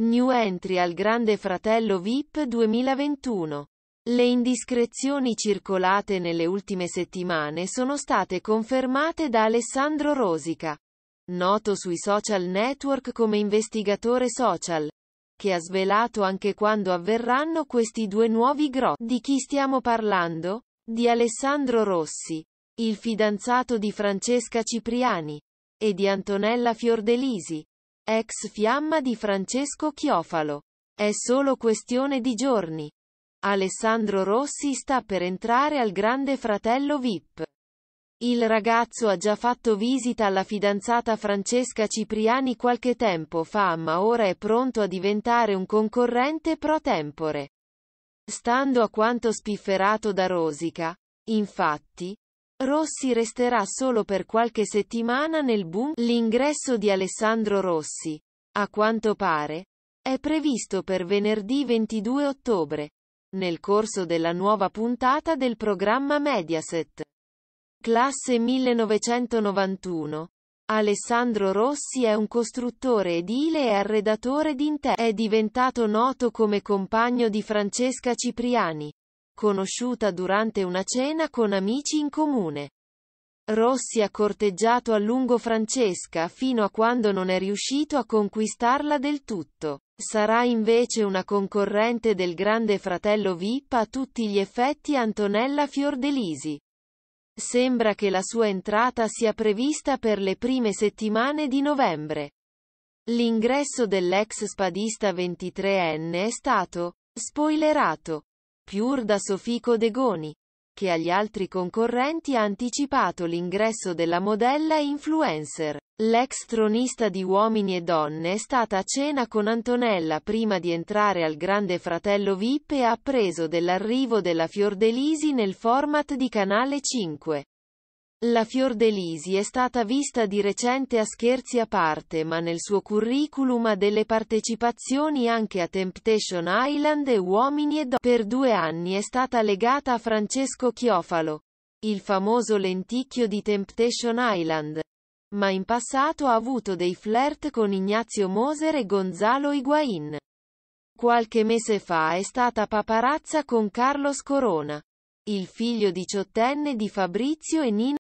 New entry al Grande Fratello VIP 2021. Le indiscrezioni circolate nelle ultime settimane sono state confermate da Alessandro Rosica, noto sui social network come investigatore social, che ha svelato anche quando avverranno questi due nuovi gro. Di chi stiamo parlando? Di Alessandro Rossi, il fidanzato di Francesca Cipriani e di Antonella Fiordelisi Ex fiamma di Francesco Chiofalo. È solo questione di giorni. Alessandro Rossi sta per entrare al grande fratello VIP. Il ragazzo ha già fatto visita alla fidanzata Francesca Cipriani qualche tempo fa ma ora è pronto a diventare un concorrente pro tempore. Stando a quanto spifferato da Rosica, infatti, Rossi resterà solo per qualche settimana nel boom. L'ingresso di Alessandro Rossi, a quanto pare, è previsto per venerdì 22 ottobre, nel corso della nuova puntata del programma Mediaset. Classe 1991. Alessandro Rossi è un costruttore edile e arredatore di È diventato noto come compagno di Francesca Cipriani conosciuta durante una cena con amici in comune. Rossi ha corteggiato a lungo Francesca fino a quando non è riuscito a conquistarla del tutto. Sarà invece una concorrente del grande fratello VIP a tutti gli effetti Antonella Fiordelisi. Sembra che la sua entrata sia prevista per le prime settimane di novembre. L'ingresso dell'ex spadista 23enne è stato spoilerato. Pure da Sofico Degoni, che agli altri concorrenti ha anticipato l'ingresso della modella influencer. L'ex tronista di Uomini e Donne è stata a cena con Antonella prima di entrare al Grande Fratello VIP e ha appreso dell'arrivo della Fiordelisi nel format di Canale 5. La Fiordelisi è stata vista di recente a scherzi a parte ma nel suo curriculum ha delle partecipazioni anche a Temptation Island e Uomini e Donne. Per due anni è stata legata a Francesco Chiofalo, il famoso lenticchio di Temptation Island. Ma in passato ha avuto dei flirt con Ignazio Moser e Gonzalo Higuain. Qualche mese fa è stata paparazza con Carlos Corona, il figlio diciottenne di Fabrizio e Nino